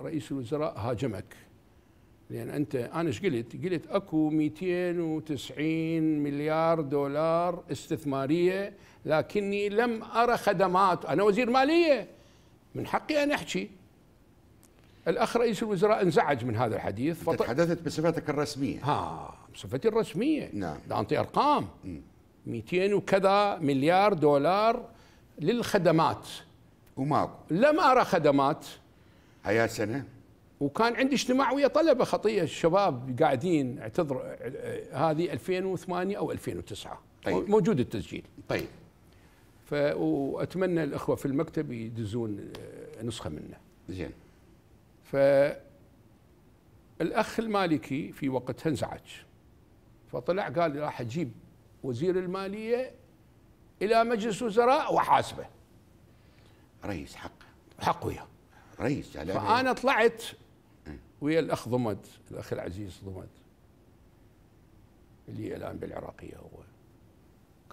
رئيس الوزراء هاجمك لان انت انا ايش قلت؟ قلت اكو 290 مليار دولار استثماريه لكني لم ارى خدمات، انا وزير ماليه من حقي ان احكي. الاخ رئيس الوزراء انزعج من هذا الحديث فط... تحدثت بصفتك الرسميه ها بصفتي الرسميه نعم اعطي ارقام 200 وكذا مليار دولار للخدمات وماكو لم ارى خدمات هيا سنه وكان عندي اجتماع ويا طلبه خطيه الشباب قاعدين اعتذر اه، اه، هذه 2008 او 2009 طيب. موجود التسجيل طيب ف واتمنى الاخوه في المكتب يدزون اه، نسخه منه زين ف الاخ المالكي في وقتها انزعج فطلع قال راح اجيب وزير الماليه الى مجلس وزراء وحاسبه رئيس حقه حق وياه رئيس يعني فانا طلعت ويا الاخ ضمد الاخ العزيز ضمد اللي الان بالعراقيه هو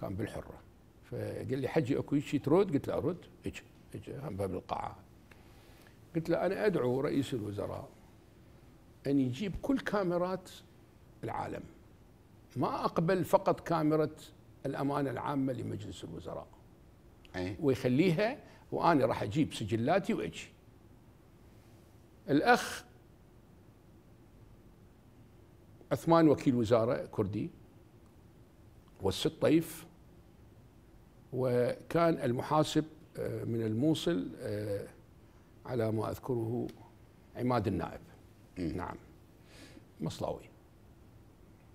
كان بالحره فقال لي حجي اكو شيء ترد قلت له ارد اجي اجي هم باب القاعه قلت له انا ادعو رئيس الوزراء ان يجيب كل كاميرات العالم ما اقبل فقط كاميرا الامانه العامه لمجلس الوزراء إيه. ويخليها وانا راح اجيب سجلاتي واجي الأخ عثمان وكيل وزارة كردي والست طيف وكان المحاسب آه، من الموصل آه، على ما أذكره عماد النائب نعم مصلاوي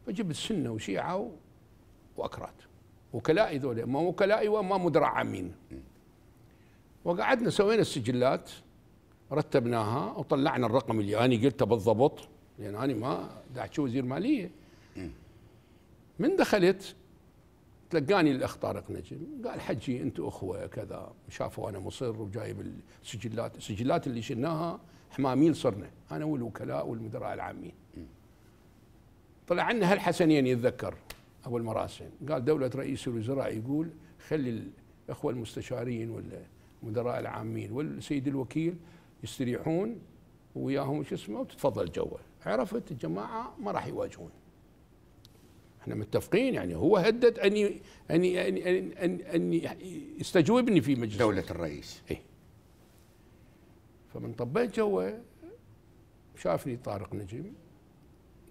فجبت سنة وشيعة وأكراد وكلائي ذولا ما وكلائي وما مدرع عمين وقعدنا سوينا السجلات رتبناها وطلعنا الرقم اللي انا قلته بالضبط لان يعني انا ما دعت وزير ماليه من دخلت تلقاني الاخ طارق نجم قال حجي انت اخوه كذا شافوا انا مصر وجايب السجلات السجلات اللي شلناها حماميل صرنا انا والوكلاء والمدراء العامين طلع عنا هالحسنين يتذكر ابو المراسم قال دوله رئيس الوزراء يقول خلي الاخوه المستشارين والمدراء العامين والسيد الوكيل يستريحون وياهم شو اسمه وتتفضل جوا عرفت الجماعه ما راح يواجهون احنا متفقين يعني هو هدد ان ان ان ان, أن يستجوبني في مجلس دوله الرئيس اي فمن طبيت جوا شافني طارق نجم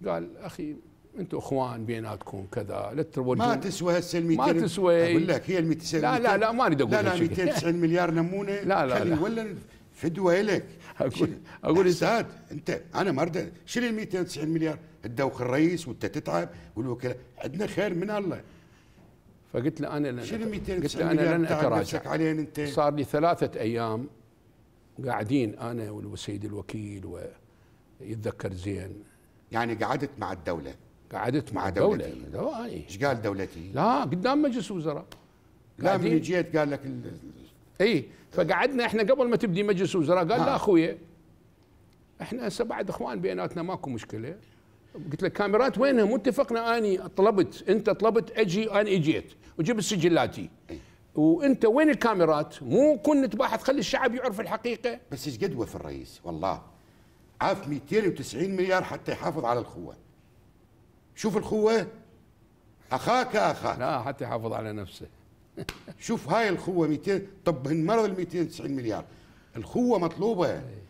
قال اخي انتم اخوان بيناتكم كذا لا تروجون ما تسوى هسه ال 200 ما تسوى اقول لك هي ال 200 لا لا لا ما اريد اقول لا لا 290 مليار نمونه لا لا, لا, لا. ولا فدوى لك اقول اقول استاذ انت انا ما ارد شيل ال 290 مليار الدوخ الرئيس وانت تتعب والوكلاء عندنا خير من الله فقلت له انا لن شيل 290 قلت له انا لن اتراجع علينا انت صار لي ثلاثه ايام قاعدين انا والسيد الوكيل ويتذكر زين يعني قعدت مع الدوله قعدت مع, مع دولتي ايش قال دولتي؟ لا قدام مجلس وزراء لا من جيت قال لك اي فقعدنا احنا قبل ما تبدي مجلس وزراء قال لا آه. اخويا احنا هسه بعد اخوان بيناتنا ماكو مشكله قلت لك كاميرات وينها مو اتفقنا اني طلبت انت طلبت اجي انا اجيت وجبت سجلاتي إيه. وانت وين الكاميرات؟ مو كنت تباحث خلي الشعب يعرف الحقيقه بس ايش قد وفى الرئيس والله عاف 290 مليار حتى يحافظ على الخوه شوف الخوه اخاك اخاك لا حتى يحافظ على نفسه شوف هاي الخوه 200 طب المرض ال 290 مليار الخوه مطلوبه